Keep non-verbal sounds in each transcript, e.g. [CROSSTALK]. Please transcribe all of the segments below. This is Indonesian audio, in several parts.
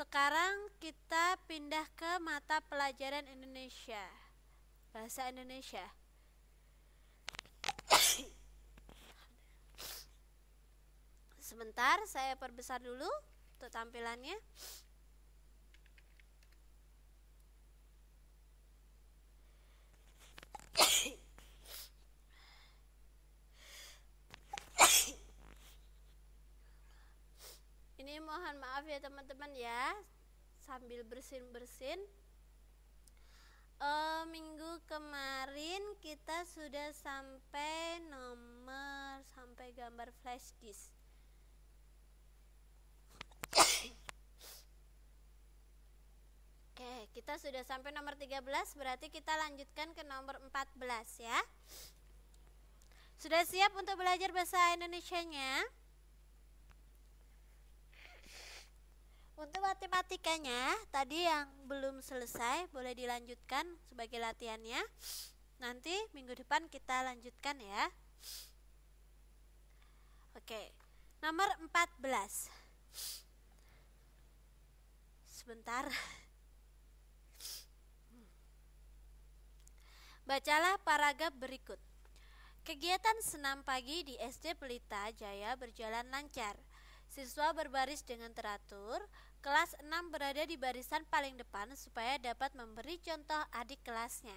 Sekarang kita pindah ke mata pelajaran Indonesia. Bahasa Indonesia. Sebentar, saya perbesar dulu untuk tampilannya. ini mohon maaf ya teman-teman ya sambil bersin-bersin e, minggu kemarin kita sudah sampai nomor sampai gambar flash disk Oke, eh, kita sudah sampai nomor 13, berarti kita lanjutkan ke nomor 14 ya. Sudah siap untuk belajar bahasa Indonesia-nya? Untuk matematikanya tadi yang belum selesai boleh dilanjutkan sebagai latihannya. Nanti minggu depan kita lanjutkan ya. Oke. Nomor 14. Sebentar. Bacalah paragraf berikut. Kegiatan senam pagi di SD Pelita Jaya berjalan lancar. Siswa berbaris dengan teratur, Kelas 6 berada di barisan paling depan supaya dapat memberi contoh adik kelasnya.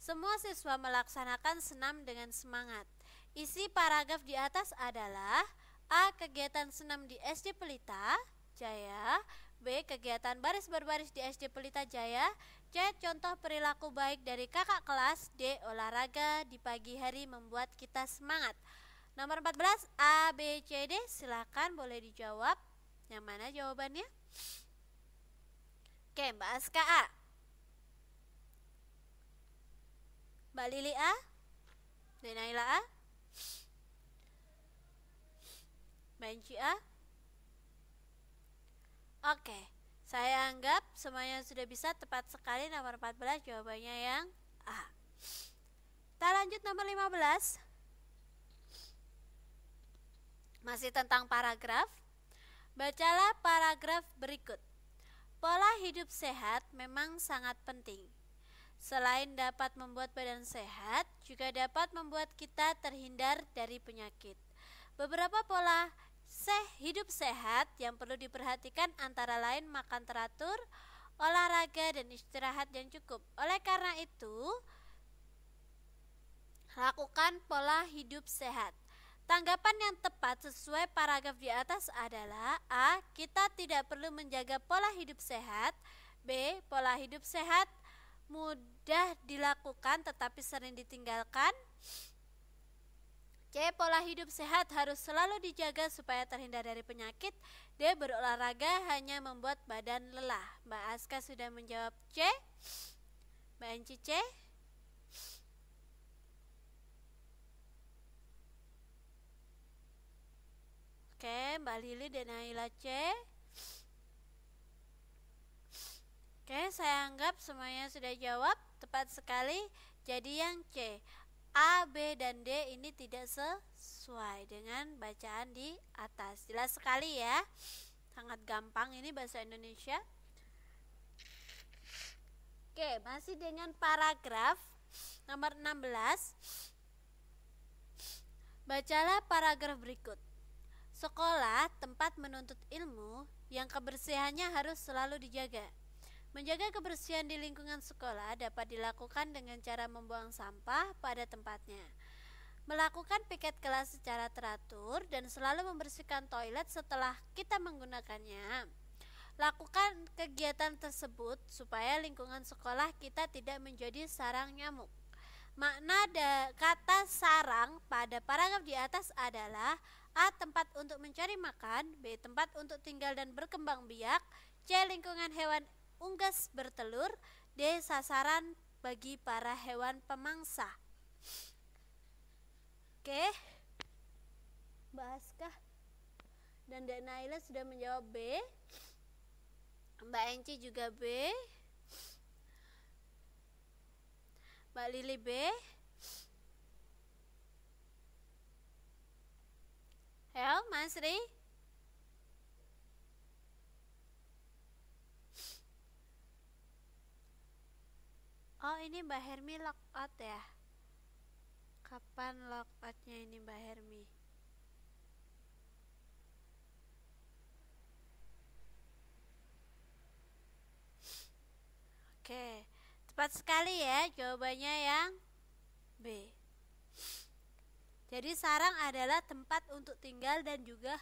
Semua siswa melaksanakan senam dengan semangat. Isi paragraf di atas adalah A. Kegiatan senam di SD Pelita Jaya B. Kegiatan baris berbaris di SD Pelita Jaya C. Contoh perilaku baik dari kakak kelas D. Olahraga di pagi hari membuat kita semangat Nomor 14 A, B, C, D Silahkan boleh dijawab yang mana jawabannya? Oke, Mbak Aska A. Mbak Lili A. Dan Naila A. Mbak Inci A. Oke, saya anggap semuanya sudah bisa tepat sekali nomor 14 jawabannya yang A. Kita lanjut nomor 15. Masih tentang paragraf. Bacalah paragraf berikut. Pola hidup sehat memang sangat penting. Selain dapat membuat badan sehat, juga dapat membuat kita terhindar dari penyakit. Beberapa pola seh hidup sehat yang perlu diperhatikan antara lain makan teratur, olahraga dan istirahat yang cukup. Oleh karena itu, lakukan pola hidup sehat. Tanggapan yang tepat sesuai paragraf di atas adalah A. Kita tidak perlu menjaga pola hidup sehat B. Pola hidup sehat mudah dilakukan tetapi sering ditinggalkan C. Pola hidup sehat harus selalu dijaga supaya terhindar dari penyakit D. Berolahraga hanya membuat badan lelah Mbak Aska sudah menjawab C Mbak Enci C Oke, Mbak Lili dan Naila C. Oke, saya anggap semuanya sudah jawab tepat sekali. Jadi yang C, A, B, dan D ini tidak sesuai dengan bacaan di atas. Jelas sekali ya. Sangat gampang ini bahasa Indonesia. Oke, masih dengan paragraf nomor 16. Bacalah paragraf berikut. Sekolah tempat menuntut ilmu yang kebersihannya harus selalu dijaga. Menjaga kebersihan di lingkungan sekolah dapat dilakukan dengan cara membuang sampah pada tempatnya. Melakukan piket kelas secara teratur dan selalu membersihkan toilet setelah kita menggunakannya. Lakukan kegiatan tersebut supaya lingkungan sekolah kita tidak menjadi sarang nyamuk. Makna kata sarang pada paragraf di atas adalah A. Tempat untuk mencari makan B. Tempat untuk tinggal dan berkembang biak C. Lingkungan hewan unggas bertelur D. Sasaran bagi para hewan pemangsa Oke Mbak Aska dan Dek Naila sudah menjawab B Mbak Enci juga B Mbak Lili B El Masri Oh ini Mbak Hermi lockout ya Kapan lockoutnya ini Mbak Hermi Oke Tepat sekali ya jawabannya yang B jadi sarang adalah tempat untuk tinggal dan juga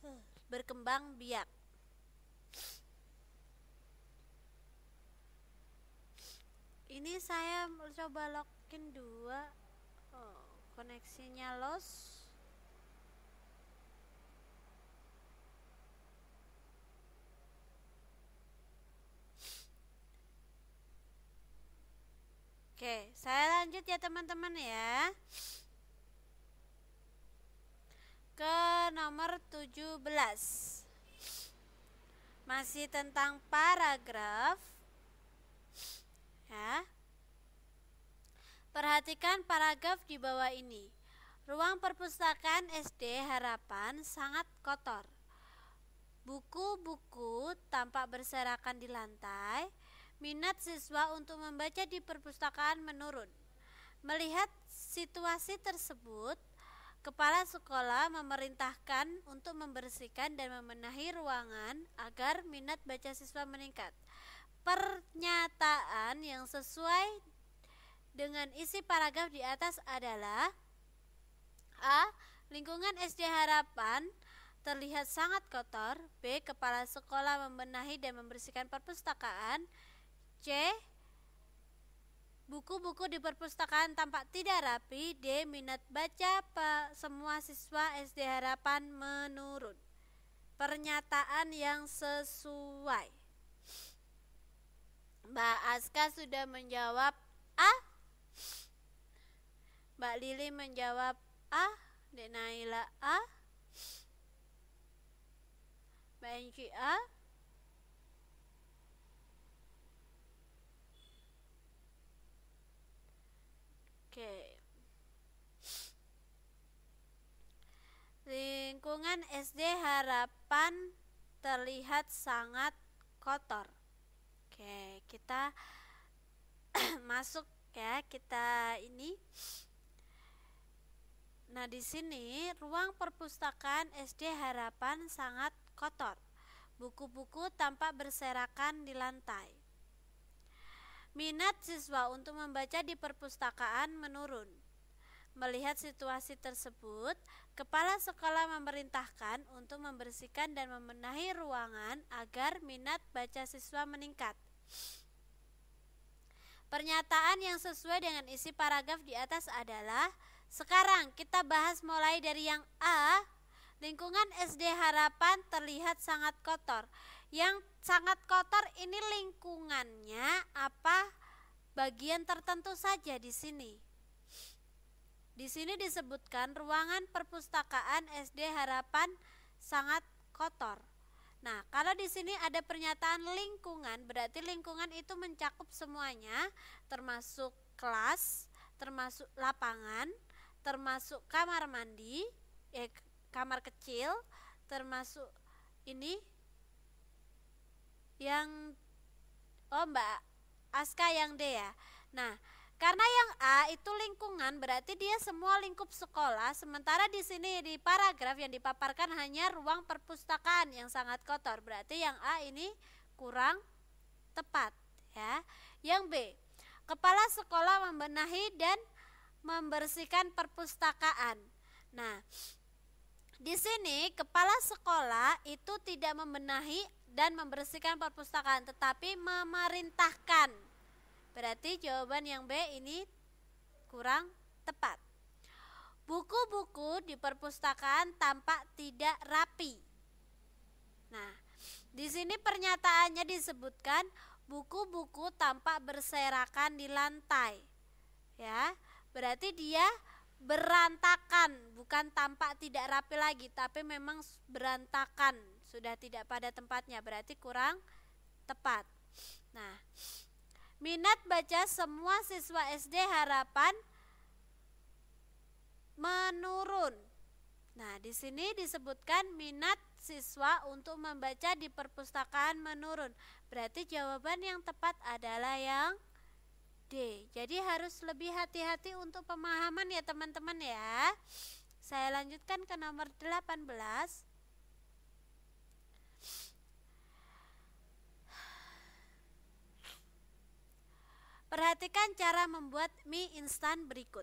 eh, berkembang biak. Ini saya coba login dua. Oh, koneksinya los. Oke, saya lanjut ya teman-teman ya. Ke nomor 17. Masih tentang paragraf. Ya. Perhatikan paragraf di bawah ini. Ruang perpustakaan SD Harapan sangat kotor. Buku-buku tampak berserakan di lantai Minat siswa untuk membaca di perpustakaan menurun. Melihat situasi tersebut, kepala sekolah memerintahkan untuk membersihkan dan membenahi ruangan agar minat baca siswa meningkat. Pernyataan yang sesuai dengan isi paragraf di atas adalah A. Lingkungan SD Harapan terlihat sangat kotor. B. Kepala sekolah membenahi dan membersihkan perpustakaan. C. Buku-buku di perpustakaan tampak tidak rapi. D. Minat baca semua siswa SD Harapan menurun. Pernyataan yang sesuai. Mbak Aska sudah menjawab A. Mbak Lili menjawab A. Dek Naila A. Mbak Enci A. Oke. Lingkungan SD Harapan terlihat sangat kotor. Oke, kita [CLEARS THROAT] masuk ya, kita ini. Nah, di sini ruang perpustakaan SD Harapan sangat kotor. Buku-buku tampak berserakan di lantai. Minat siswa untuk membaca di perpustakaan menurun. Melihat situasi tersebut, kepala sekolah memerintahkan untuk membersihkan dan membenahi ruangan agar minat baca siswa meningkat. Pernyataan yang sesuai dengan isi paragraf di atas adalah sekarang kita bahas mulai dari yang A. Lingkungan SD Harapan terlihat sangat kotor. Yang sangat kotor ini lingkungannya apa bagian tertentu saja di sini. Di sini disebutkan ruangan perpustakaan SD Harapan sangat kotor. Nah, kalau di sini ada pernyataan lingkungan, berarti lingkungan itu mencakup semuanya, termasuk kelas, termasuk lapangan, termasuk kamar mandi, eh, kamar kecil, termasuk ini yang oh Mbak Aska yang D ya. Nah, karena yang A itu lingkungan berarti dia semua lingkup sekolah, sementara di sini di paragraf yang dipaparkan hanya ruang perpustakaan yang sangat kotor. Berarti yang A ini kurang tepat ya. Yang B, kepala sekolah membenahi dan membersihkan perpustakaan. Nah, di sini kepala sekolah itu tidak membenahi dan membersihkan perpustakaan, tetapi memerintahkan. Berarti jawaban yang B ini kurang tepat. Buku-buku di perpustakaan tampak tidak rapi. Nah, di sini pernyataannya disebutkan buku-buku tampak berserakan di lantai. Ya, berarti dia berantakan, bukan tampak tidak rapi lagi, tapi memang berantakan sudah tidak pada tempatnya berarti kurang tepat. Nah, minat baca semua siswa SD harapan menurun. Nah, di sini disebutkan minat siswa untuk membaca di perpustakaan menurun. Berarti jawaban yang tepat adalah yang D. Jadi harus lebih hati-hati untuk pemahaman ya teman-teman ya. Saya lanjutkan ke nomor 18. Perhatikan cara membuat mie instan berikut.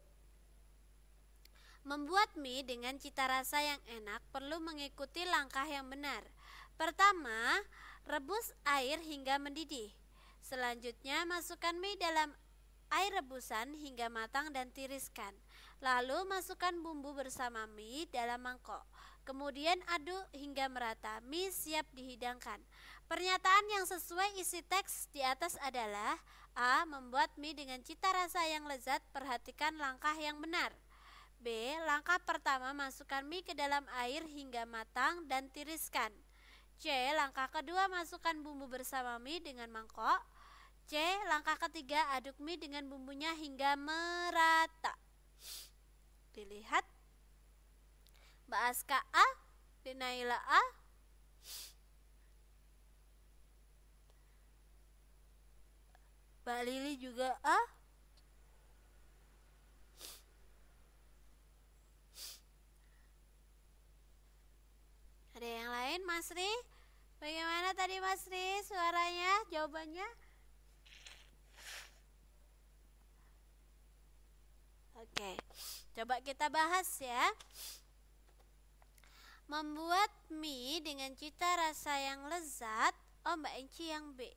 Membuat mie dengan cita rasa yang enak perlu mengikuti langkah yang benar. Pertama, rebus air hingga mendidih. Selanjutnya, masukkan mie dalam air rebusan hingga matang dan tiriskan. Lalu masukkan bumbu bersama mie dalam mangkok. Kemudian aduk hingga merata. Mie siap dihidangkan. Pernyataan yang sesuai isi teks di atas adalah A. Membuat mie dengan cita rasa yang lezat, perhatikan langkah yang benar. B. Langkah pertama masukkan mie ke dalam air hingga matang dan tiriskan. C. Langkah kedua masukkan bumbu bersama mie dengan mangkok. C. Langkah ketiga aduk mie dengan bumbunya hingga merata. Dilihat Mbak Aska A, Dinaila A, Mbak Lili juga ah ada yang lain Mas Ri bagaimana tadi Mas Ri suaranya jawabannya Oke, coba kita bahas ya. Membuat mie dengan cita rasa yang lezat. Oh, Mbak Enci yang B.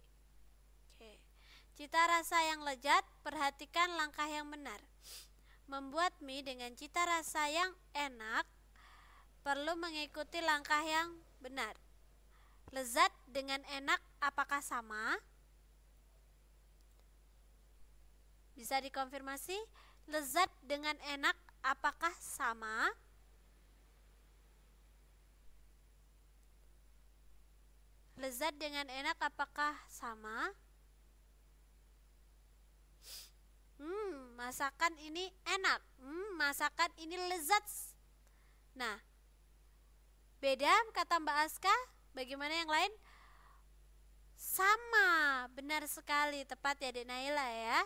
Cita rasa yang lezat, perhatikan langkah yang benar. Membuat mie dengan cita rasa yang enak perlu mengikuti langkah yang benar. Lezat dengan enak apakah sama? Bisa dikonfirmasi? Lezat dengan enak apakah sama? Lezat dengan enak apakah sama? Hmm, masakan ini enak. Hmm, masakan ini lezat. Nah, beda kata Mbak Aska, bagaimana yang lain? Sama, benar sekali, tepat ya Dek Naila ya.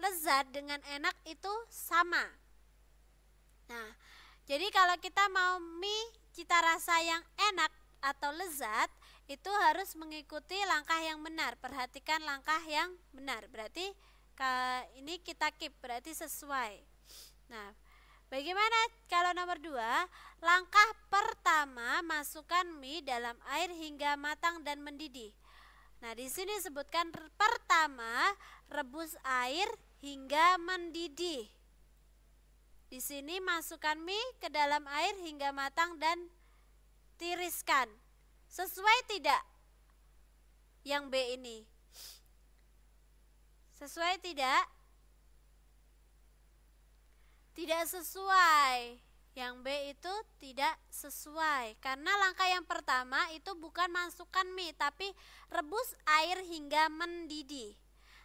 Lezat dengan enak itu sama. Nah, jadi kalau kita mau mie cita rasa yang enak atau lezat, itu harus mengikuti langkah yang benar. Perhatikan langkah yang benar. Berarti ini kita keep berarti sesuai. Nah, bagaimana kalau nomor dua? Langkah pertama masukkan mie dalam air hingga matang dan mendidih. Nah, di sini sebutkan pertama rebus air hingga mendidih. Di sini masukkan mie ke dalam air hingga matang dan tiriskan. Sesuai tidak yang B ini? Sesuai tidak? Tidak sesuai. Yang B itu tidak sesuai. Karena langkah yang pertama itu bukan masukkan mie, tapi rebus air hingga mendidih.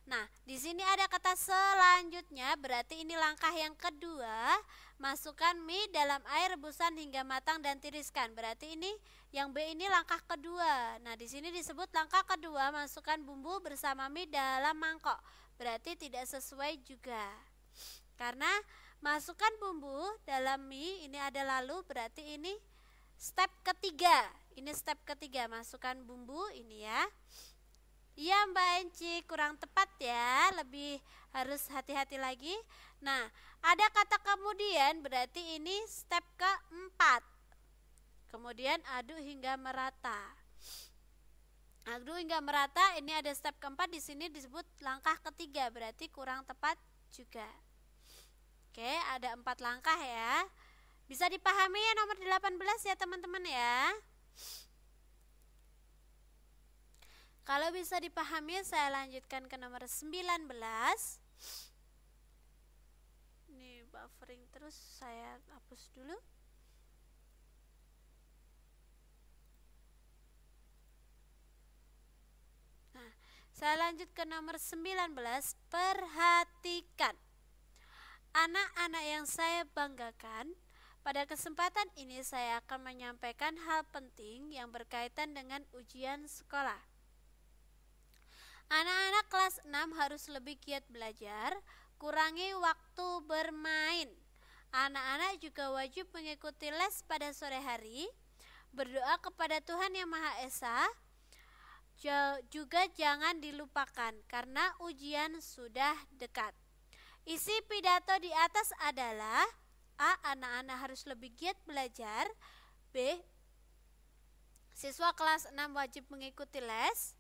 Nah, di sini ada kata selanjutnya, berarti ini langkah yang kedua. Masukkan mie dalam air rebusan hingga matang dan tiriskan. Berarti ini yang B ini langkah kedua. Nah, di sini disebut langkah kedua masukkan bumbu bersama mie dalam mangkok. Berarti tidak sesuai juga. Karena masukkan bumbu dalam mie ini ada lalu berarti ini step ketiga. Ini step ketiga masukkan bumbu ini ya. Iya Mbak Enci, kurang tepat ya, lebih harus hati-hati lagi. Nah, ada kata kemudian berarti ini step keempat. Kemudian aduk hingga merata. Aduk hingga merata, ini ada step keempat di sini disebut langkah ketiga, berarti kurang tepat juga. Oke, ada empat langkah ya. Bisa dipahami ya nomor 18 ya teman-teman ya. Kalau bisa dipahami, saya lanjutkan ke nomor 19. Ini buffering terus, saya hapus dulu. Saya lanjut ke nomor 19, perhatikan. Anak-anak yang saya banggakan, pada kesempatan ini saya akan menyampaikan hal penting yang berkaitan dengan ujian sekolah. Anak-anak kelas 6 harus lebih giat belajar, kurangi waktu bermain. Anak-anak juga wajib mengikuti les pada sore hari, berdoa kepada Tuhan Yang Maha Esa, juga jangan dilupakan karena ujian sudah dekat. Isi pidato di atas adalah A. Anak-anak harus lebih giat belajar B. Siswa kelas 6 wajib mengikuti les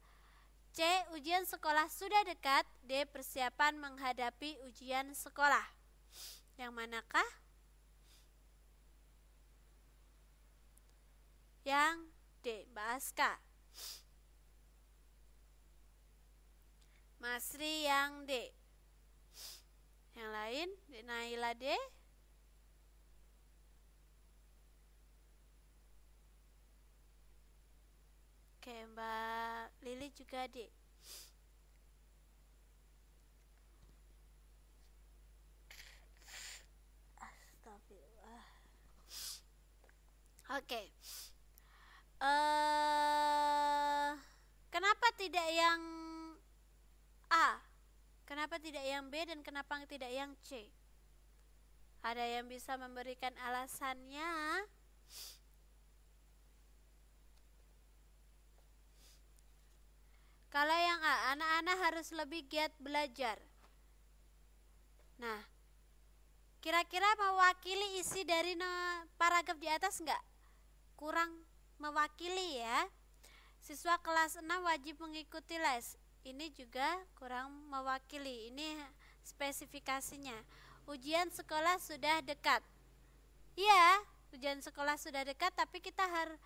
C. Ujian sekolah sudah dekat D. Persiapan menghadapi ujian sekolah Yang manakah? Yang D. Mbak Aska Masri yang D. Yang lain, Naila D. Oke, Mbak Lili juga D. Oke. okay. uh, eh, kenapa tidak yang A. Kenapa tidak yang B dan kenapa tidak yang C? Ada yang bisa memberikan alasannya? Kalau yang A, anak-anak harus lebih giat belajar. Nah, kira-kira mewakili isi dari paragraf di atas enggak? Kurang mewakili ya. Siswa kelas 6 wajib mengikuti les ini juga kurang mewakili. Ini spesifikasinya. Ujian sekolah sudah dekat. Ya, ujian sekolah sudah dekat tapi kita harus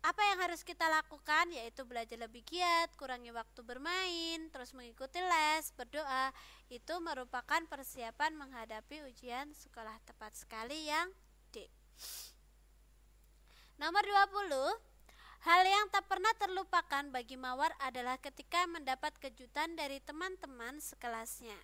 apa yang harus kita lakukan yaitu belajar lebih giat, kurangi waktu bermain, terus mengikuti les, berdoa. Itu merupakan persiapan menghadapi ujian sekolah tepat sekali yang D. Nomor 20 Hal yang tak pernah terlupakan bagi Mawar adalah ketika mendapat kejutan dari teman-teman sekelasnya.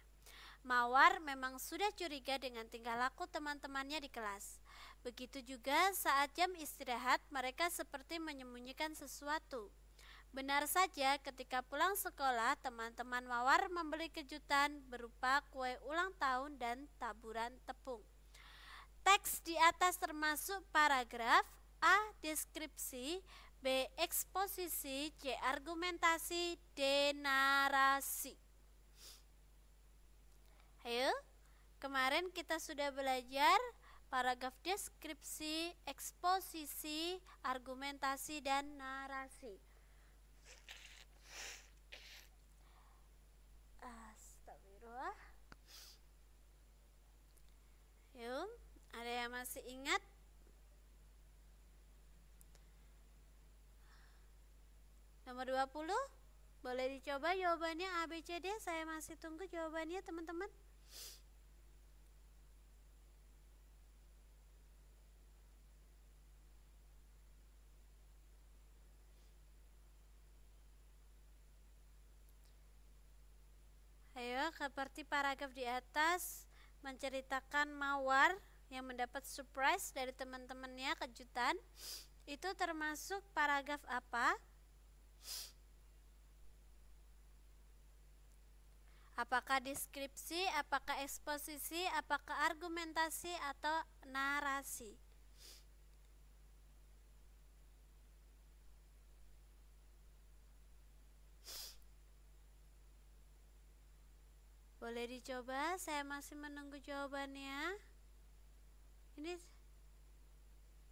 Mawar memang sudah curiga dengan tingkah laku teman-temannya di kelas. Begitu juga saat jam istirahat mereka seperti menyembunyikan sesuatu. Benar saja ketika pulang sekolah teman-teman Mawar membeli kejutan berupa kue ulang tahun dan taburan tepung. Teks di atas termasuk paragraf A. Deskripsi B. Eksposisi C. Argumentasi D. Narasi Ayo Kemarin kita sudah belajar paragraf deskripsi, eksposisi, argumentasi, dan narasi. Astagfirullah. Yuk, ada yang masih ingat Nomor 20 boleh dicoba jawabannya ABCD. Saya masih tunggu jawabannya teman-teman. Ayo, seperti paragraf di atas menceritakan Mawar yang mendapat surprise dari teman-temannya kejutan. Itu termasuk paragraf apa? Apakah deskripsi, apakah eksposisi, apakah argumentasi atau narasi? Boleh dicoba, saya masih menunggu jawabannya. Ini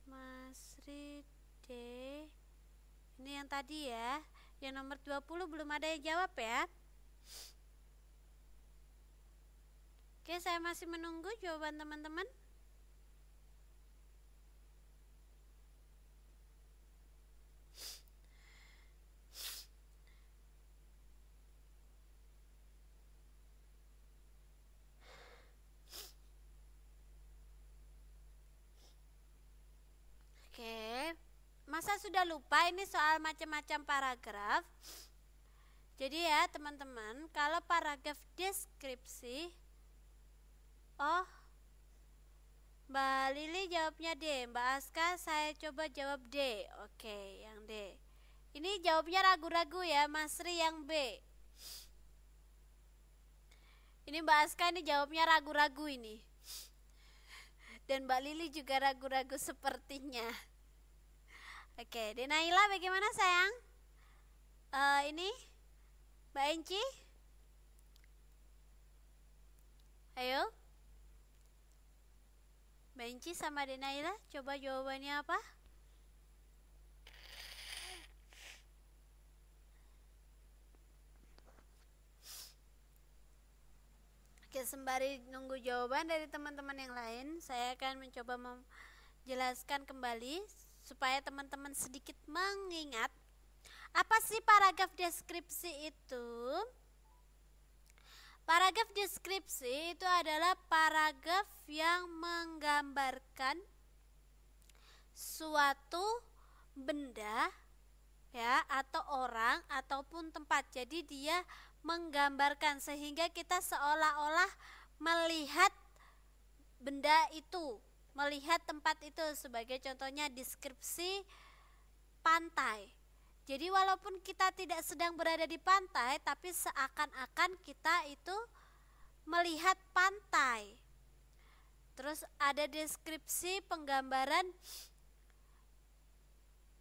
Mas Ride ini yang tadi ya. Yang nomor 20 belum ada yang jawab ya. Oke, saya masih menunggu jawaban teman-teman. sudah lupa ini soal macam-macam paragraf. Jadi ya teman-teman, kalau paragraf deskripsi Oh, Mbak Lili jawabnya D, Mbak Aska saya coba jawab D. Oke, yang D. Ini jawabnya ragu-ragu ya, Masri yang B. Ini Mbak Aska ini jawabnya ragu-ragu ini. Dan Mbak Lili juga ragu-ragu sepertinya. Oke, Denaila bagaimana sayang? Uh, ini Mbak Enci? Ayo. Mbak Enci sama Denaila, coba jawabannya apa? Oke, sembari nunggu jawaban dari teman-teman yang lain, saya akan mencoba menjelaskan kembali supaya teman-teman sedikit mengingat apa sih paragraf deskripsi itu? Paragraf deskripsi itu adalah paragraf yang menggambarkan suatu benda ya atau orang ataupun tempat. Jadi dia menggambarkan sehingga kita seolah-olah melihat benda itu melihat tempat itu sebagai contohnya deskripsi pantai. Jadi walaupun kita tidak sedang berada di pantai tapi seakan-akan kita itu melihat pantai. Terus ada deskripsi penggambaran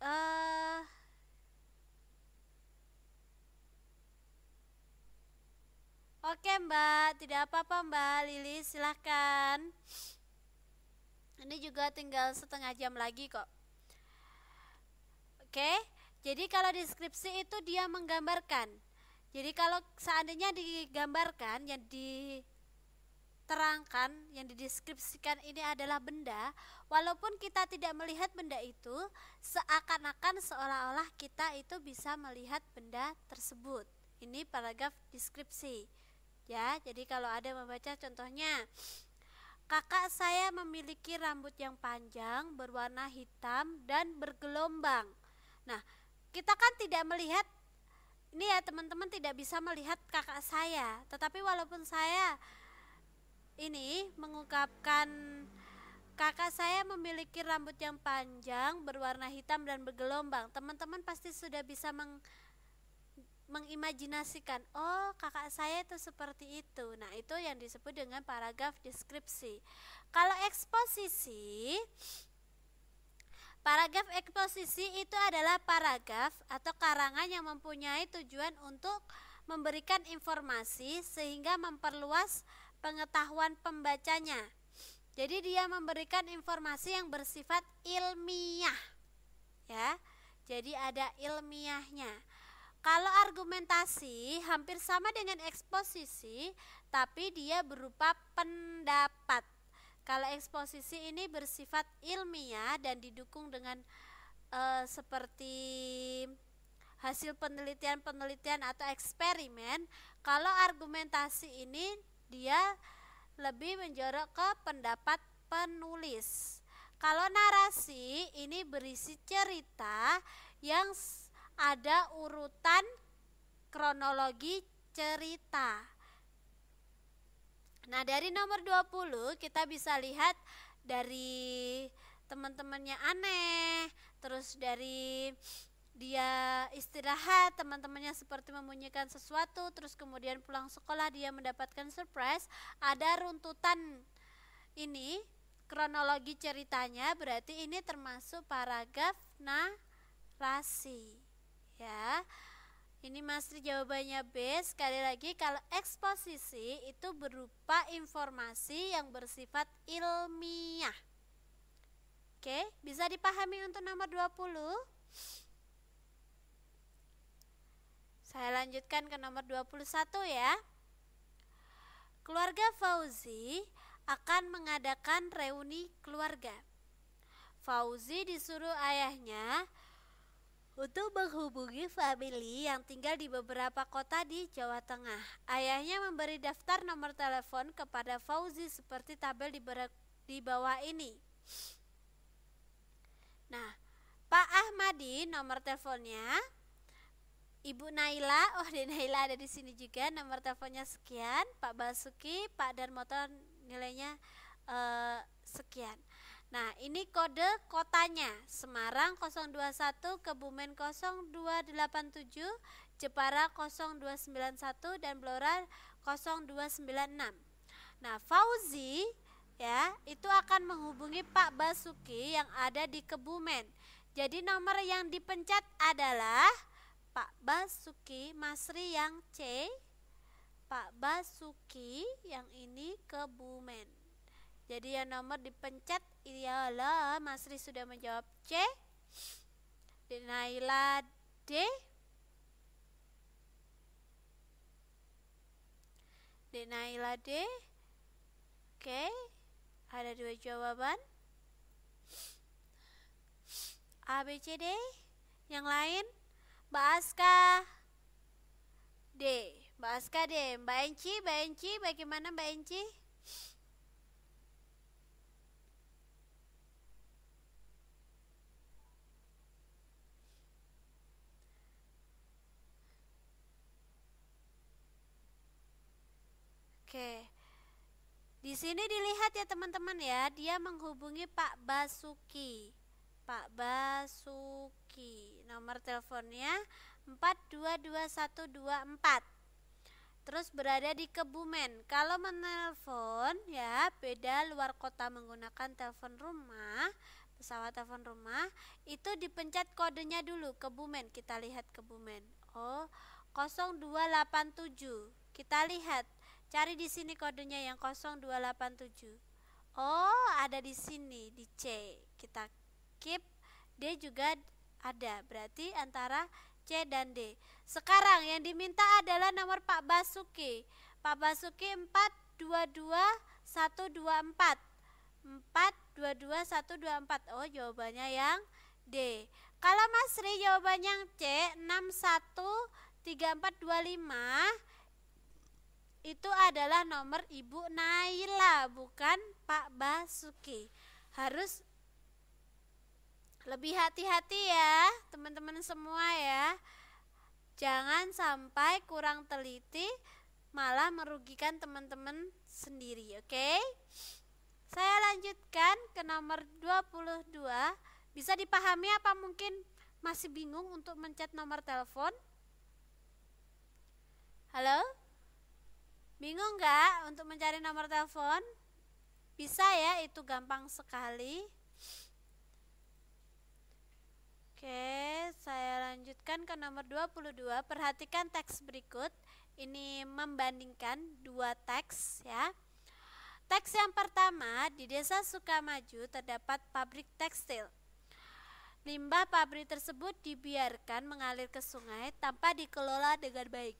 uh, Oke Mbak, tidak apa-apa Mbak Lili, silahkan. Ini juga tinggal setengah jam lagi kok. Oke, jadi kalau deskripsi itu dia menggambarkan. Jadi kalau seandainya digambarkan yang diterangkan, yang dideskripsikan ini adalah benda, walaupun kita tidak melihat benda itu, seakan-akan seolah-olah kita itu bisa melihat benda tersebut. Ini paragraf deskripsi. Ya, jadi kalau ada membaca contohnya Kakak saya memiliki rambut yang panjang, berwarna hitam dan bergelombang. Nah, kita kan tidak melihat ini ya teman-teman tidak bisa melihat kakak saya, tetapi walaupun saya ini mengungkapkan kakak saya memiliki rambut yang panjang, berwarna hitam dan bergelombang. Teman-teman pasti sudah bisa meng mengimajinasikan, oh kakak saya itu seperti itu. Nah, itu yang disebut dengan paragraf deskripsi. Kalau eksposisi, paragraf eksposisi itu adalah paragraf atau karangan yang mempunyai tujuan untuk memberikan informasi sehingga memperluas pengetahuan pembacanya. Jadi dia memberikan informasi yang bersifat ilmiah. Ya. Jadi ada ilmiahnya. Kalau argumentasi hampir sama dengan eksposisi, tapi dia berupa pendapat. Kalau eksposisi ini bersifat ilmiah dan didukung dengan e, seperti hasil penelitian-penelitian atau eksperimen. Kalau argumentasi ini dia lebih menjorok ke pendapat penulis. Kalau narasi ini berisi cerita yang ada urutan kronologi cerita. Nah, dari nomor 20 kita bisa lihat dari teman-temannya aneh, terus dari dia istirahat, teman-temannya seperti membunyikan sesuatu, terus kemudian pulang sekolah dia mendapatkan surprise, ada runtutan ini kronologi ceritanya berarti ini termasuk paragraf narasi ya. Ini Masri jawabannya B. Sekali lagi kalau eksposisi itu berupa informasi yang bersifat ilmiah. Oke, bisa dipahami untuk nomor 20? Saya lanjutkan ke nomor 21 ya. Keluarga Fauzi akan mengadakan reuni keluarga. Fauzi disuruh ayahnya untuk menghubungi family yang tinggal di beberapa kota di Jawa Tengah. Ayahnya memberi daftar nomor telepon kepada Fauzi seperti tabel di, di bawah ini. Nah, Pak Ahmadi nomor teleponnya Ibu Naila, [LAUGHS] oh di Naila ada di sini juga nomor teleponnya sekian, Pak Basuki, Pak Darmoto nilainya uh, sekian. Nah, ini kode kotanya. Semarang 021, Kebumen 0287, Jepara 0291 dan Blora 0296. Nah, Fauzi ya, itu akan menghubungi Pak Basuki yang ada di Kebumen. Jadi nomor yang dipencet adalah Pak Basuki Masri yang C, Pak Basuki yang ini Kebumen. Jadi yang nomor dipencet Iyalah, Masri sudah menjawab C. Naila D. Denaila D. Oke, ada dua jawaban. A, B, C, D. Yang lain, Mbak Aska D. Mbak Aska D. Mbak Enci, Mbak Enci, bagaimana Mbak Enci? Oke. Di sini dilihat ya teman-teman ya, dia menghubungi Pak Basuki. Pak Basuki. Nomor teleponnya 422124 terus berada di Kebumen. Kalau menelpon ya beda luar kota menggunakan telepon rumah, pesawat telepon rumah, itu dipencet kodenya dulu Kebumen. Kita lihat Kebumen. Oh, 0287. Kita lihat Cari di sini kodenya yang 0287. Oh, ada di sini di C. Kita keep D juga ada. Berarti antara C dan D. Sekarang yang diminta adalah nomor Pak Basuki. Pak Basuki 422124. 422124. Oh, jawabannya yang D. Kalau Mas Sri jawabannya yang C 613425 itu adalah nomor Ibu Naila, bukan Pak Basuki. Harus lebih hati-hati ya, teman-teman semua ya. Jangan sampai kurang teliti malah merugikan teman-teman sendiri, oke? Okay? Saya lanjutkan ke nomor 22. Bisa dipahami apa mungkin masih bingung untuk mencet nomor telepon? Halo? Bingung nggak untuk mencari nomor telepon? Bisa ya, itu gampang sekali. Oke, saya lanjutkan ke nomor 22. Perhatikan teks berikut. Ini membandingkan dua teks ya. Teks yang pertama, di Desa Sukamaju terdapat pabrik tekstil. Limbah pabrik tersebut dibiarkan mengalir ke sungai tanpa dikelola dengan baik.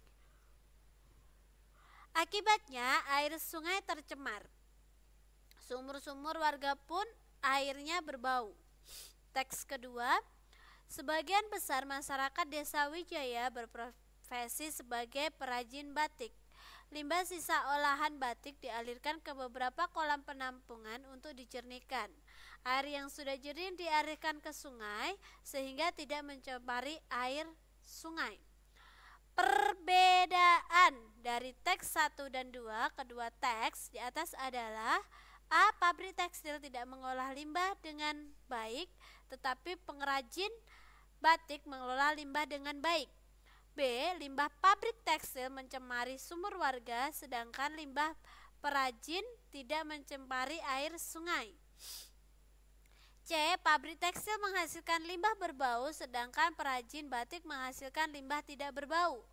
Akibatnya air sungai tercemar. Sumur-sumur warga pun airnya berbau. Teks kedua, sebagian besar masyarakat Desa Wijaya berprofesi sebagai perajin batik. Limbah sisa olahan batik dialirkan ke beberapa kolam penampungan untuk dijernihkan. Air yang sudah jernih dialirkan ke sungai sehingga tidak mencemari air sungai. Perbedaan dari teks 1 dan 2, kedua teks di atas adalah A. Pabrik tekstil tidak mengolah limbah dengan baik, tetapi pengrajin batik mengelola limbah dengan baik. B. Limbah pabrik tekstil mencemari sumur warga, sedangkan limbah perajin tidak mencemari air sungai. C. Pabrik tekstil menghasilkan limbah berbau, sedangkan perajin batik menghasilkan limbah tidak berbau.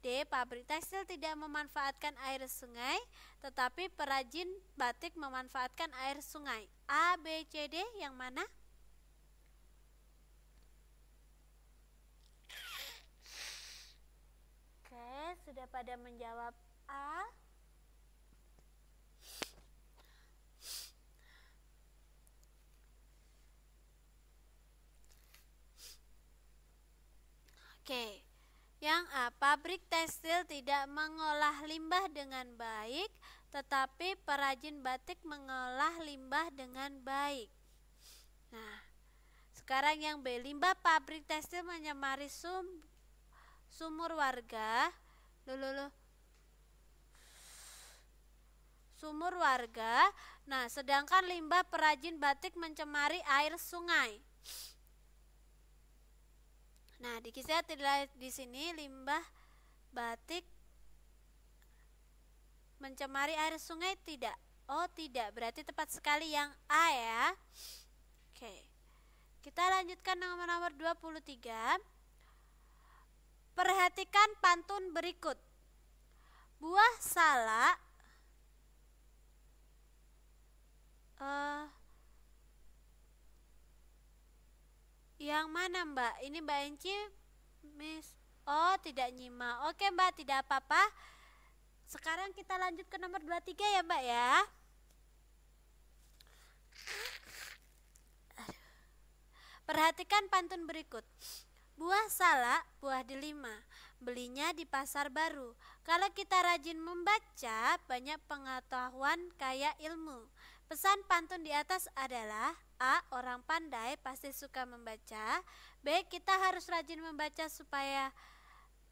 D. Pabrik tekstil tidak memanfaatkan air sungai, tetapi perajin batik memanfaatkan air sungai. A, B, C, D yang mana? Oke, sudah pada menjawab A. ah, pabrik tekstil tidak mengolah limbah dengan baik, tetapi perajin batik mengolah limbah dengan baik. Nah, sekarang yang B, limbah pabrik tekstil menyemari sum, sumur warga. Lulu, lulu. Sumur warga. Nah, sedangkan limbah perajin batik mencemari air sungai. Nah, di tidak di sini limbah batik mencemari air sungai tidak? Oh, tidak. Berarti tepat sekali yang A ya. Oke. Kita lanjutkan nomor nomor 23. Perhatikan pantun berikut. Buah salak uh, Yang mana Mbak? Ini Mbak Enci? Miss. Oh, tidak nyimak. Oke Mbak, tidak apa-apa. Sekarang kita lanjut ke nomor 23 ya Mbak ya. Perhatikan pantun berikut. Buah salak, buah delima, belinya di pasar baru. Kalau kita rajin membaca, banyak pengetahuan kayak ilmu. Pesan pantun di atas adalah A. Orang pandai pasti suka membaca. B. Kita harus rajin membaca supaya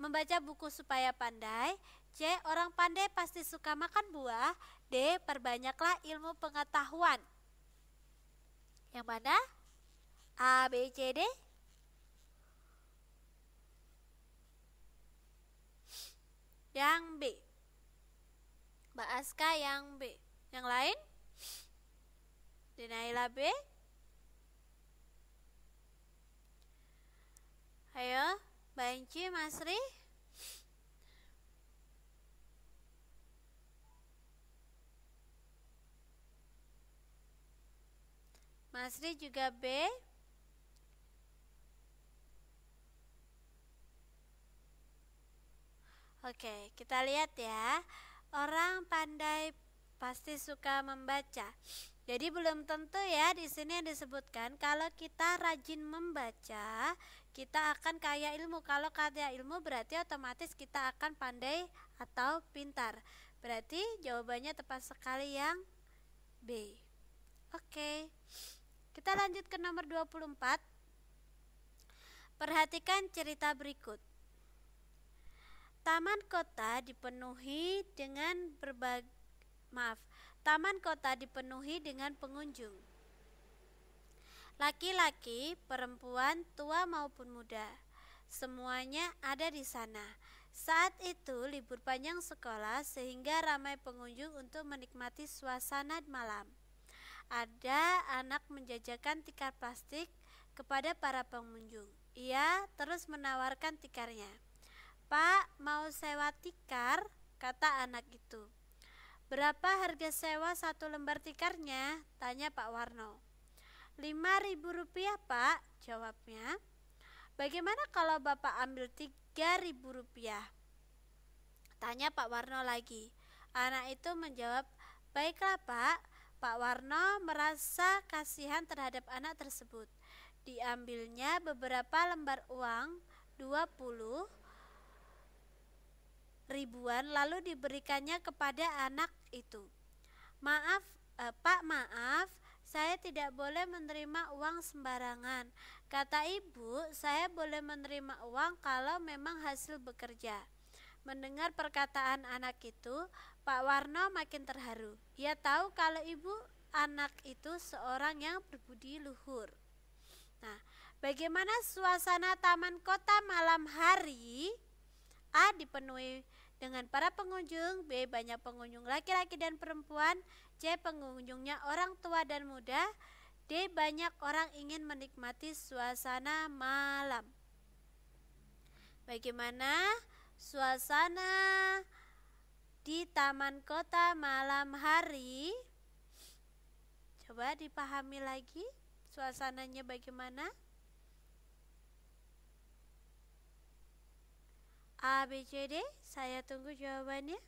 membaca buku supaya pandai. C. Orang pandai pasti suka makan buah. D. Perbanyaklah ilmu pengetahuan. Yang mana? A, B, C, D. Yang B. Mbak Aska yang B. Yang lain? Dinaila B. Ayo, Banci, Masri. Masri juga B. Oke, kita lihat ya. Orang pandai pasti suka membaca. Jadi belum tentu ya di sini disebutkan kalau kita rajin membaca kita akan kaya ilmu. Kalau kaya ilmu berarti otomatis kita akan pandai atau pintar. Berarti jawabannya tepat sekali yang B. Oke. Okay. Kita lanjut ke nomor 24. Perhatikan cerita berikut. Taman kota dipenuhi dengan berbagai maaf, taman kota dipenuhi dengan pengunjung laki-laki, perempuan, tua maupun muda. Semuanya ada di sana. Saat itu libur panjang sekolah sehingga ramai pengunjung untuk menikmati suasana malam. Ada anak menjajakan tikar plastik kepada para pengunjung. Ia terus menawarkan tikarnya. "Pak, mau sewa tikar?" kata anak itu. "Berapa harga sewa satu lembar tikarnya?" tanya Pak Warno ribu rupiah pak jawabnya. Bagaimana kalau Bapak ambil tiga ribu rupiah Tanya Pak Warno lagi. Anak itu menjawab, baiklah pak. Pak Warno merasa kasihan terhadap anak tersebut. Diambilnya beberapa lembar uang dua puluh ribuan lalu diberikannya kepada anak itu. Maaf, eh, Pak, maaf, saya tidak boleh menerima uang sembarangan. Kata ibu, saya boleh menerima uang kalau memang hasil bekerja. Mendengar perkataan anak itu, Pak Warno makin terharu. Ia tahu kalau ibu anak itu seorang yang berbudi luhur. Nah, bagaimana suasana taman kota malam hari? A dipenuhi dengan para pengunjung, B banyak pengunjung laki-laki dan perempuan, C. Pengunjungnya orang tua dan muda D. Banyak orang ingin menikmati suasana malam Bagaimana suasana di taman kota malam hari? Coba dipahami lagi suasananya bagaimana? A, B, C, D. Saya tunggu jawabannya.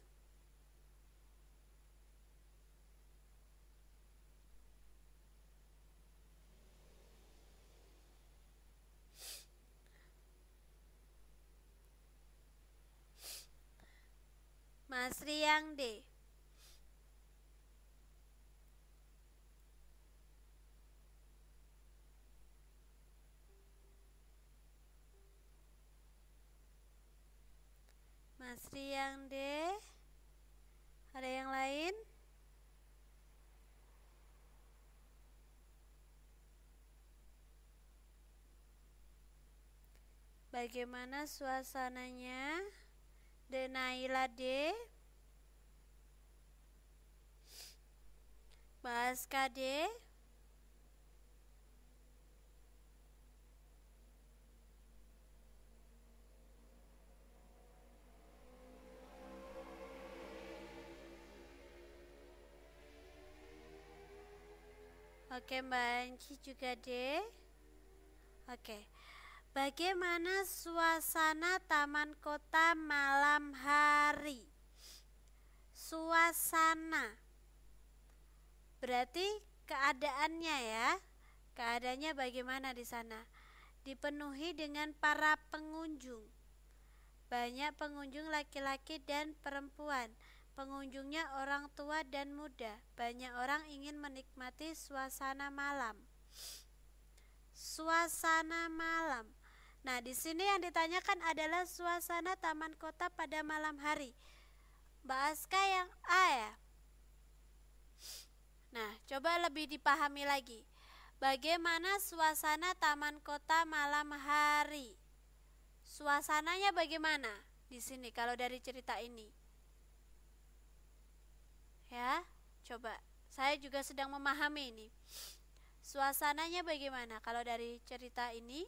Mas Riang D. Mas Riang D. Ada yang lain? Bagaimana suasananya? de Naila D Baska D Oke, Mbak Anci juga D. Oke. Bagaimana suasana taman kota malam hari? Suasana berarti keadaannya ya. Keadaannya bagaimana di sana? Dipenuhi dengan para pengunjung. Banyak pengunjung laki-laki dan perempuan. Pengunjungnya orang tua dan muda. Banyak orang ingin menikmati suasana malam. Suasana malam Nah, di sini yang ditanyakan adalah suasana taman kota pada malam hari. Mbak Aska yang A ya. Nah, coba lebih dipahami lagi. Bagaimana suasana taman kota malam hari? Suasananya bagaimana di sini kalau dari cerita ini? Ya, coba. Saya juga sedang memahami ini. Suasananya bagaimana kalau dari cerita ini?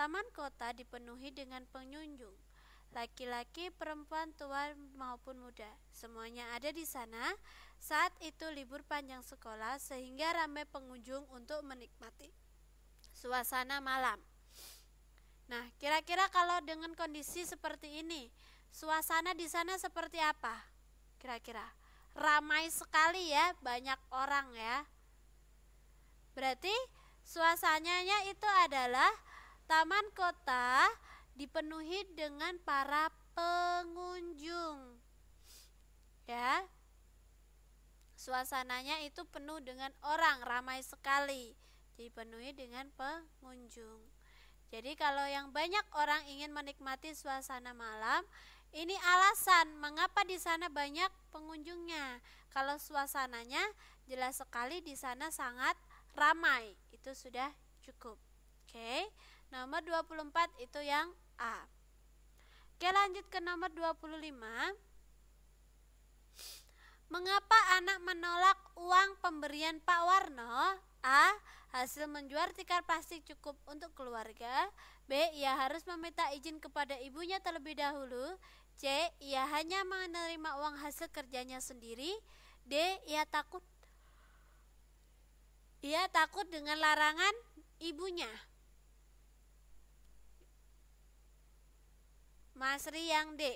Taman kota dipenuhi dengan pengunjung, laki-laki, perempuan, tua maupun muda. Semuanya ada di sana. Saat itu libur panjang sekolah sehingga ramai pengunjung untuk menikmati suasana malam. Nah, kira-kira kalau dengan kondisi seperti ini, suasana di sana seperti apa? Kira-kira ramai sekali ya, banyak orang ya. Berarti suasananya itu adalah Taman kota dipenuhi dengan para pengunjung. Ya. Suasananya itu penuh dengan orang, ramai sekali. Dipenuhi dengan pengunjung. Jadi kalau yang banyak orang ingin menikmati suasana malam, ini alasan mengapa di sana banyak pengunjungnya. Kalau suasananya jelas sekali di sana sangat ramai. Itu sudah cukup. Oke. Okay. Nomor 24 itu yang A. Oke, lanjut ke nomor 25. Mengapa anak menolak uang pemberian Pak Warno? A. Hasil menjual tikar plastik cukup untuk keluarga. B. Ia harus meminta izin kepada ibunya terlebih dahulu. C. Ia hanya menerima uang hasil kerjanya sendiri. D. Ia takut Ia takut dengan larangan ibunya. Masri yang D.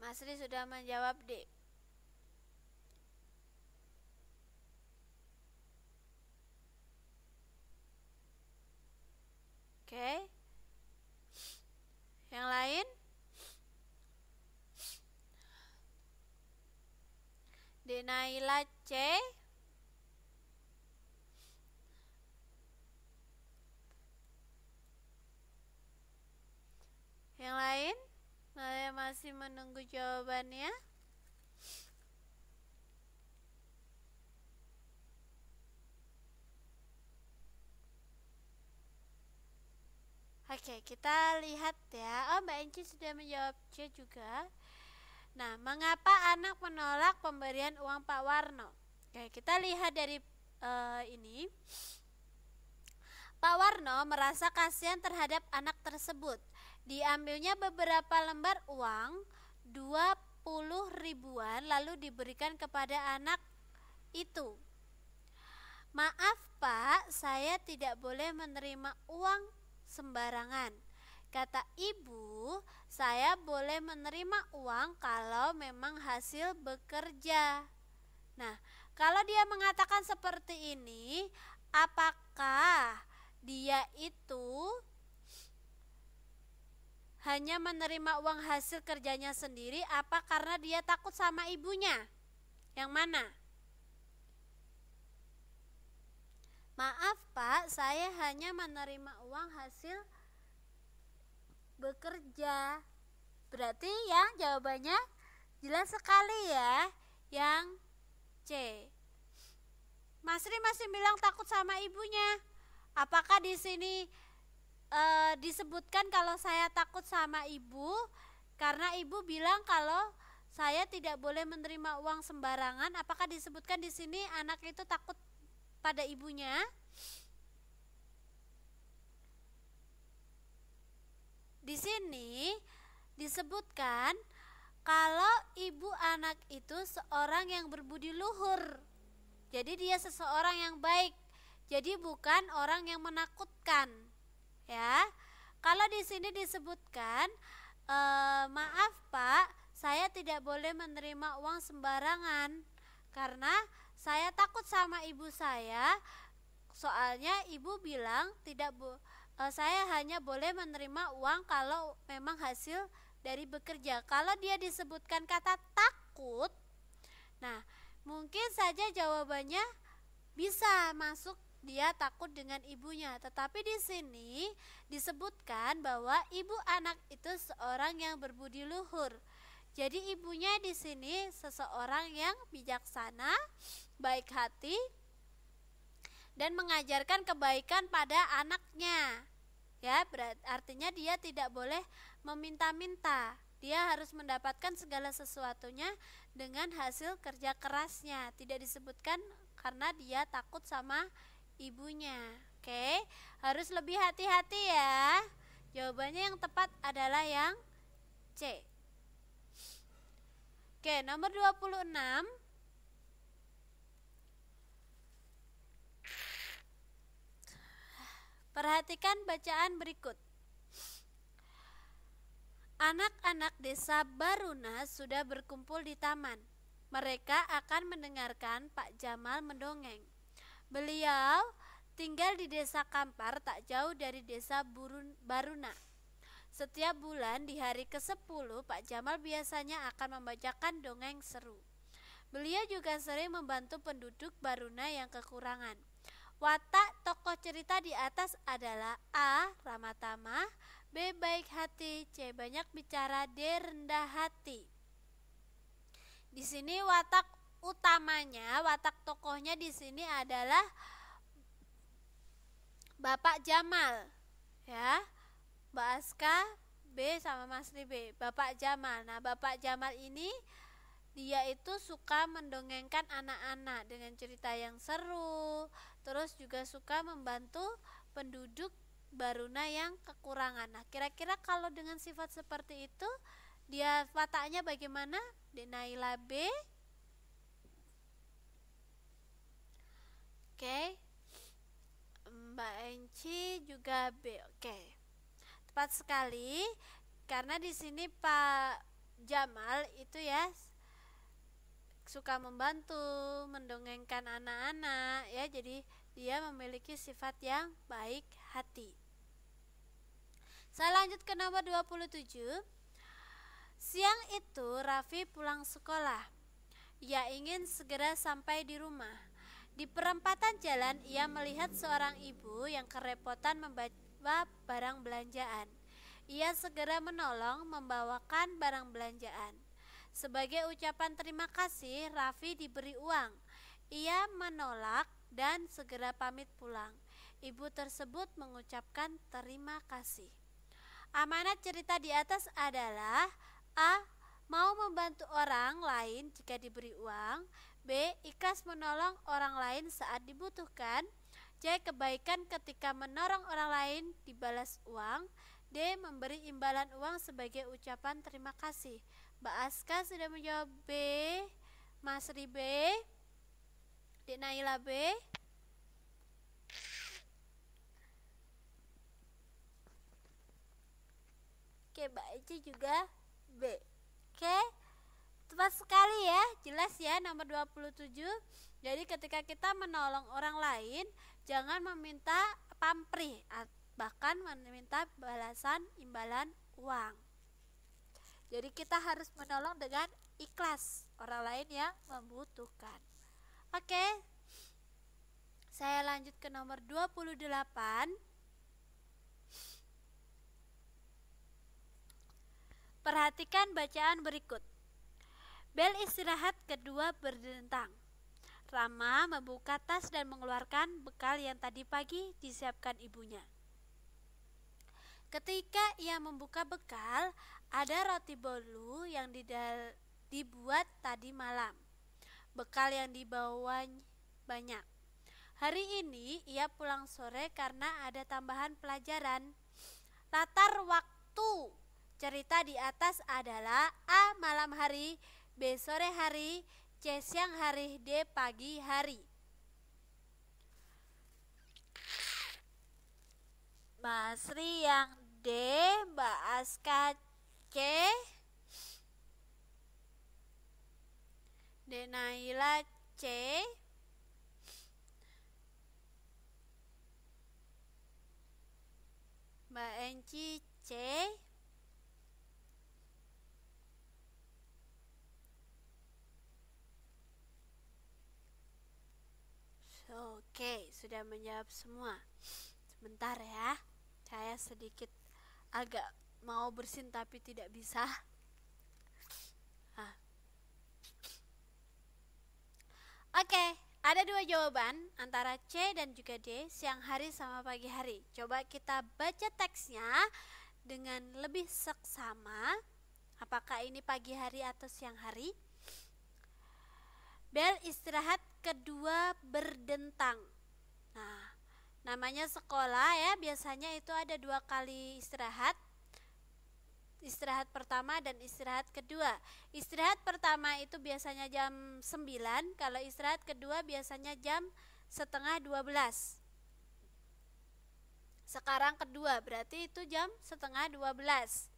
Masri sudah menjawab D. Oke. Yang lain? Denaila C. Yang lain? Saya masih menunggu jawabannya. Oke, kita lihat ya. Oh, Mbak Enci sudah menjawab C juga. Nah, mengapa anak menolak pemberian uang Pak Warno? Oke, kita lihat dari uh, ini. Pak Warno merasa kasihan terhadap anak tersebut. Diambilnya beberapa lembar uang 20 ribuan lalu diberikan kepada anak itu. Maaf pak, saya tidak boleh menerima uang sembarangan. Kata ibu, saya boleh menerima uang kalau memang hasil bekerja. Nah, kalau dia mengatakan seperti ini, apakah dia itu hanya menerima uang hasil kerjanya sendiri apa karena dia takut sama ibunya? Yang mana? Maaf Pak, saya hanya menerima uang hasil bekerja. Berarti yang jawabannya jelas sekali ya, yang C. Masri masih bilang takut sama ibunya. Apakah di sini e, disebutkan kalau saya takut sama ibu karena ibu bilang kalau saya tidak boleh menerima uang sembarangan. Apakah disebutkan di sini anak itu takut pada ibunya? Di sini disebutkan kalau ibu anak itu seorang yang berbudi luhur. Jadi dia seseorang yang baik. Jadi bukan orang yang menakutkan ya. Kalau di sini disebutkan e, maaf Pak, saya tidak boleh menerima uang sembarangan karena saya takut sama ibu saya. Soalnya ibu bilang tidak bu, e, eh, saya hanya boleh menerima uang kalau memang hasil dari bekerja. Kalau dia disebutkan kata takut, nah mungkin saja jawabannya bisa masuk dia takut dengan ibunya. Tetapi di sini disebutkan bahwa ibu anak itu seorang yang berbudi luhur. Jadi ibunya di sini seseorang yang bijaksana, baik hati, dan mengajarkan kebaikan pada anaknya. Ya, berat, artinya dia tidak boleh meminta-minta. Dia harus mendapatkan segala sesuatunya dengan hasil kerja kerasnya. Tidak disebutkan karena dia takut sama ibunya. Oke, harus lebih hati-hati ya. Jawabannya yang tepat adalah yang C. Oke, nomor 26. Perhatikan bacaan berikut. Anak-anak desa Baruna sudah berkumpul di taman. Mereka akan mendengarkan Pak Jamal mendongeng. Beliau tinggal di desa Kampar tak jauh dari desa Burun Baruna. Setiap bulan di hari ke-10 Pak Jamal biasanya akan membacakan dongeng seru. Beliau juga sering membantu penduduk Baruna yang kekurangan. Watak tokoh cerita di atas adalah A. Ramatama, B. Baik hati, C. Banyak bicara, D. Rendah hati. Di sini watak utamanya watak tokohnya di sini adalah Bapak Jamal ya Mbak Aska B sama Mas B. Bapak Jamal nah Bapak Jamal ini dia itu suka mendongengkan anak-anak dengan cerita yang seru terus juga suka membantu penduduk baruna yang kekurangan nah kira-kira kalau dengan sifat seperti itu dia wataknya bagaimana Denaila B Oke, Mbak Enci juga B, oke. Tepat sekali karena di sini Pak Jamal itu ya suka membantu, mendongengkan anak-anak ya. Jadi dia memiliki sifat yang baik hati. Saya lanjut ke nomor 27. Siang itu Raffi pulang sekolah. Ia ingin segera sampai di rumah. Di perempatan jalan, ia melihat seorang ibu yang kerepotan membawa barang belanjaan. Ia segera menolong membawakan barang belanjaan. Sebagai ucapan terima kasih, Raffi diberi uang. Ia menolak dan segera pamit pulang. Ibu tersebut mengucapkan terima kasih. Amanat cerita di atas adalah A. Mau membantu orang lain jika diberi uang B. Ikhlas menolong orang lain saat dibutuhkan. C. Kebaikan ketika menolong orang lain dibalas uang. D. Memberi imbalan uang sebagai ucapan terima kasih. Mbak Aska sudah menjawab B. Mas B. Dek Naila B. Oke, Mbak Ece juga B. Oke. Tepat sekali ya, jelas ya nomor 27. Jadi ketika kita menolong orang lain, jangan meminta pamrih bahkan meminta balasan imbalan uang. Jadi kita harus menolong dengan ikhlas orang lain yang membutuhkan. Oke. Saya lanjut ke nomor 28. Perhatikan bacaan berikut. Bel istirahat kedua berdentang. Rama membuka tas dan mengeluarkan bekal yang tadi pagi disiapkan ibunya. Ketika ia membuka bekal, ada roti bolu yang dibuat tadi malam. Bekal yang dibawa banyak. Hari ini ia pulang sore karena ada tambahan pelajaran. Latar waktu cerita di atas adalah A. Ah, malam hari B sore hari, C siang hari, D pagi hari. Masri yang D, Mbak Aska C, Denaila C, Mbak Enci C, Oke, sudah menjawab semua. Sebentar ya. Saya sedikit agak mau bersin tapi tidak bisa. Ah. Oke, ada dua jawaban antara C dan juga D, siang hari sama pagi hari. Coba kita baca teksnya dengan lebih seksama. Apakah ini pagi hari atau siang hari? Bel istirahat kedua berdentang. Nah, namanya sekolah ya, biasanya itu ada dua kali istirahat. Istirahat pertama dan istirahat kedua. Istirahat pertama itu biasanya jam 9, kalau istirahat kedua biasanya jam setengah 12. Sekarang kedua, berarti itu jam setengah 12.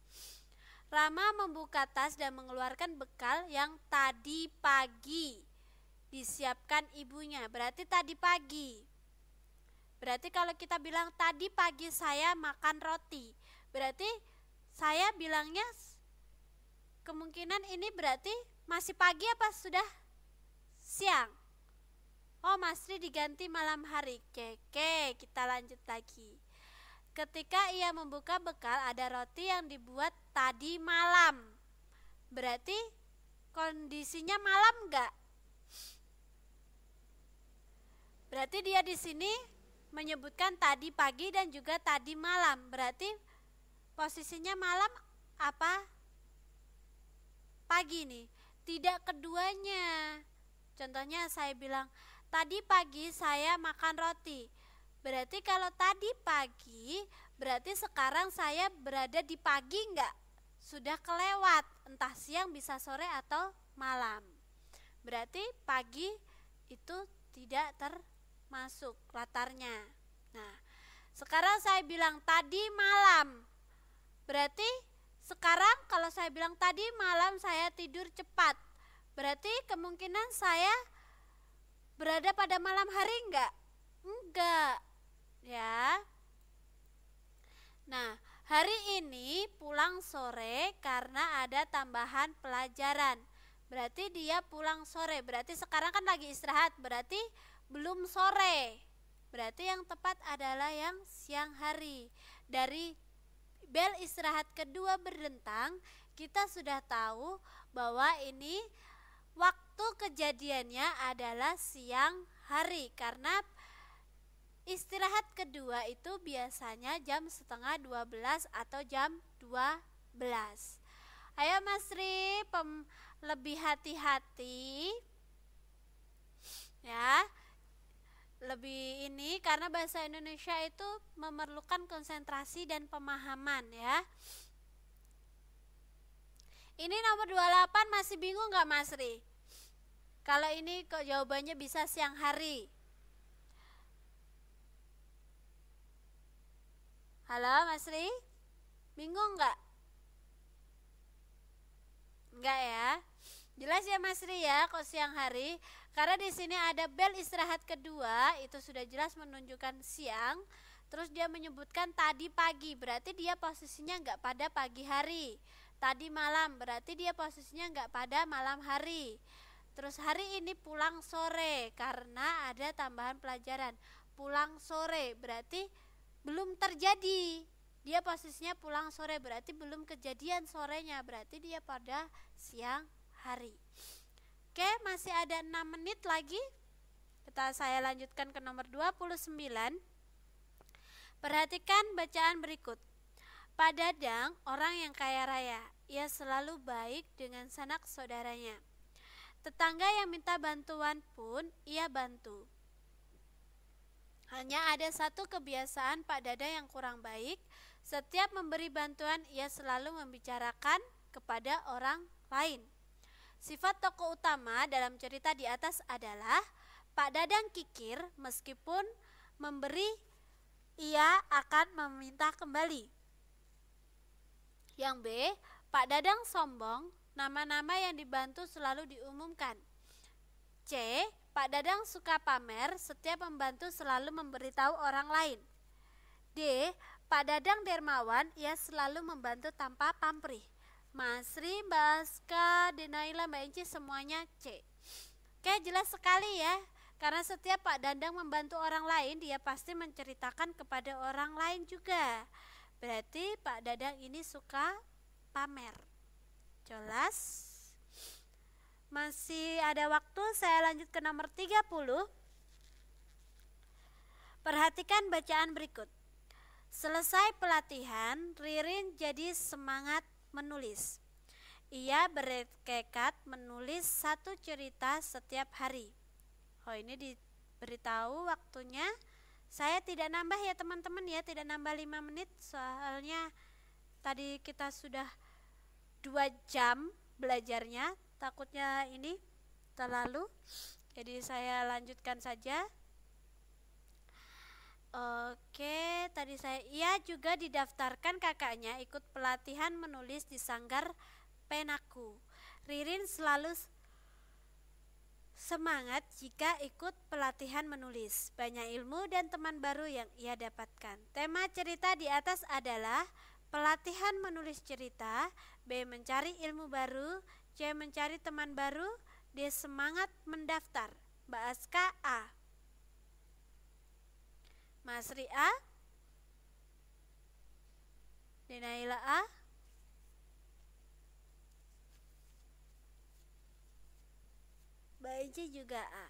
Rama membuka tas dan mengeluarkan bekal yang tadi pagi disiapkan ibunya. Berarti tadi pagi. Berarti kalau kita bilang tadi pagi saya makan roti, berarti saya bilangnya kemungkinan ini berarti masih pagi apa sudah siang? Oh, Masri diganti malam hari. Oke, oke, kita lanjut lagi. Ketika ia membuka bekal ada roti yang dibuat tadi malam. Berarti kondisinya malam enggak? Berarti dia di sini menyebutkan tadi pagi dan juga tadi malam. Berarti posisinya malam apa? Pagi nih. Tidak keduanya. Contohnya saya bilang, tadi pagi saya makan roti. Berarti kalau tadi pagi, berarti sekarang saya berada di pagi enggak? Sudah kelewat, entah siang bisa sore atau malam. Berarti pagi itu tidak ter masuk latarnya. Nah, sekarang saya bilang tadi malam. Berarti sekarang kalau saya bilang tadi malam saya tidur cepat. Berarti kemungkinan saya berada pada malam hari enggak? Enggak. Ya. Nah, hari ini pulang sore karena ada tambahan pelajaran. Berarti dia pulang sore. Berarti sekarang kan lagi istirahat. Berarti belum sore. Berarti yang tepat adalah yang siang hari. Dari bel istirahat kedua berdentang, kita sudah tahu bahwa ini waktu kejadiannya adalah siang hari karena istirahat kedua itu biasanya jam setengah 12 atau jam 12. Ayo Mas Ri, lebih hati-hati. Ya, lebih ini karena bahasa Indonesia itu memerlukan konsentrasi dan pemahaman ya. Ini nomor 28 masih bingung nggak Masri? Kalau ini kok jawabannya bisa siang hari. Halo Masri, Bingung nggak? Enggak ya? Jelas ya Masri ya, kok siang hari. Karena di sini ada bel istirahat kedua, itu sudah jelas menunjukkan siang. Terus dia menyebutkan tadi pagi, berarti dia posisinya nggak pada pagi hari. Tadi malam, berarti dia posisinya nggak pada malam hari. Terus hari ini pulang sore karena ada tambahan pelajaran. Pulang sore berarti belum terjadi. Dia posisinya pulang sore berarti belum kejadian sorenya, berarti dia pada siang hari. Oke, masih ada 6 menit lagi. Kita saya lanjutkan ke nomor 29. Perhatikan bacaan berikut. Pada Dang, orang yang kaya raya, ia selalu baik dengan sanak saudaranya. Tetangga yang minta bantuan pun ia bantu. Hanya ada satu kebiasaan Pak Dada yang kurang baik. Setiap memberi bantuan, ia selalu membicarakan kepada orang lain. Sifat tokoh utama dalam cerita di atas adalah Pak Dadang kikir meskipun memberi ia akan meminta kembali. Yang B, Pak Dadang sombong, nama-nama yang dibantu selalu diumumkan. C, Pak Dadang suka pamer, setiap membantu selalu memberitahu orang lain. D, Pak Dadang dermawan, ia selalu membantu tanpa pamrih. Masri, Baska, Denaila, Mbak Enci semuanya C. Oke, jelas sekali ya. Karena setiap Pak Dandang membantu orang lain, dia pasti menceritakan kepada orang lain juga. Berarti Pak Dandang ini suka pamer. Jelas? Masih ada waktu, saya lanjut ke nomor 30. Perhatikan bacaan berikut. Selesai pelatihan, Ririn jadi semangat menulis. Ia berkekat menulis satu cerita setiap hari. Oh ini diberitahu waktunya. Saya tidak nambah ya teman-teman ya, tidak nambah lima menit soalnya tadi kita sudah dua jam belajarnya takutnya ini terlalu jadi saya lanjutkan saja Oke, tadi saya ia juga didaftarkan kakaknya ikut pelatihan menulis di Sanggar Penaku. Ririn selalu semangat jika ikut pelatihan menulis. Banyak ilmu dan teman baru yang ia dapatkan. Tema cerita di atas adalah pelatihan menulis cerita, B mencari ilmu baru, C mencari teman baru, D semangat mendaftar. Mbak Aska A. Masri A Dinaila A Baiji juga A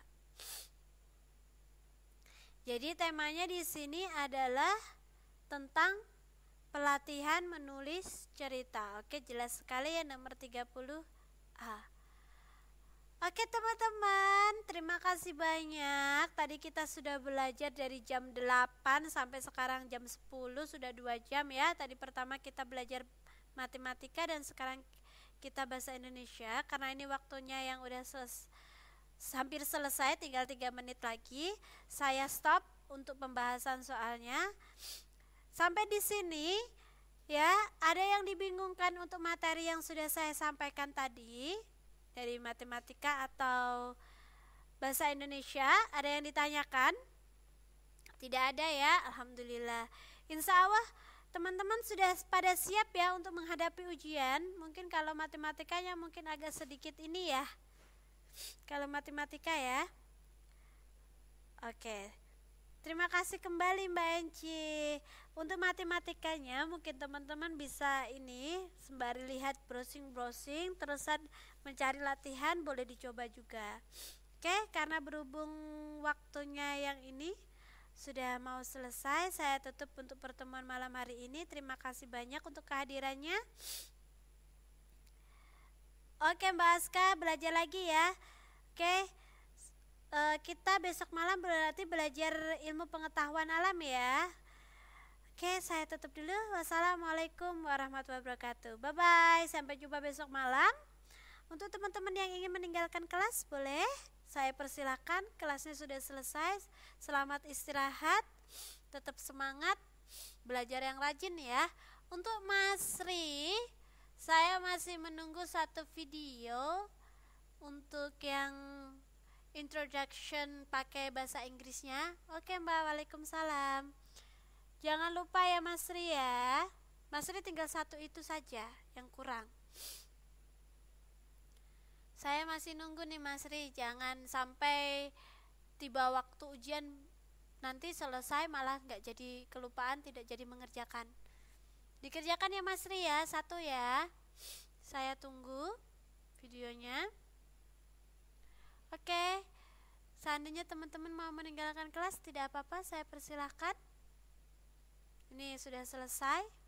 Jadi temanya di sini adalah tentang pelatihan menulis cerita Oke jelas sekali ya nomor 30 A Oke teman-teman, terima kasih banyak. Tadi kita sudah belajar dari jam 8 sampai sekarang jam 10 sudah 2 jam ya. Tadi pertama kita belajar matematika dan sekarang kita bahasa Indonesia karena ini waktunya yang udah selesai hampir selesai tinggal 3 menit lagi. Saya stop untuk pembahasan soalnya. Sampai di sini ya, ada yang dibingungkan untuk materi yang sudah saya sampaikan tadi? dari matematika atau bahasa Indonesia ada yang ditanyakan tidak ada ya alhamdulillah insya Allah teman-teman sudah pada siap ya untuk menghadapi ujian mungkin kalau matematikanya mungkin agak sedikit ini ya kalau matematika ya oke okay. Terima kasih kembali Mbak Enci. Untuk matematikanya mungkin teman-teman bisa ini sembari lihat browsing-browsing terusan mencari latihan boleh dicoba juga. Oke, karena berhubung waktunya yang ini sudah mau selesai, saya tutup untuk pertemuan malam hari ini. Terima kasih banyak untuk kehadirannya. Oke Mbak Aska, belajar lagi ya. Oke uh, kita besok malam berarti belajar ilmu pengetahuan alam ya. Oke, saya tutup dulu. Wassalamualaikum warahmatullahi wabarakatuh. Bye bye, sampai jumpa besok malam. Untuk teman-teman yang ingin meninggalkan kelas, boleh saya persilahkan. Kelasnya sudah selesai. Selamat istirahat, tetap semangat, belajar yang rajin ya. Untuk Mas Ri, saya masih menunggu satu video untuk yang introduction pakai bahasa Inggrisnya. Oke, Mbak. Waalaikumsalam. Jangan lupa ya Mas Ri ya. Mas Ri tinggal satu itu saja yang kurang. Saya masih nunggu nih Mas Ri, jangan sampai tiba waktu ujian nanti selesai malah nggak jadi kelupaan, tidak jadi mengerjakan. Dikerjakan ya Mas Ri ya, satu ya. Saya tunggu videonya. Oke, seandainya teman-teman mau meninggalkan kelas, tidak apa-apa, saya persilahkan. Ini sudah selesai.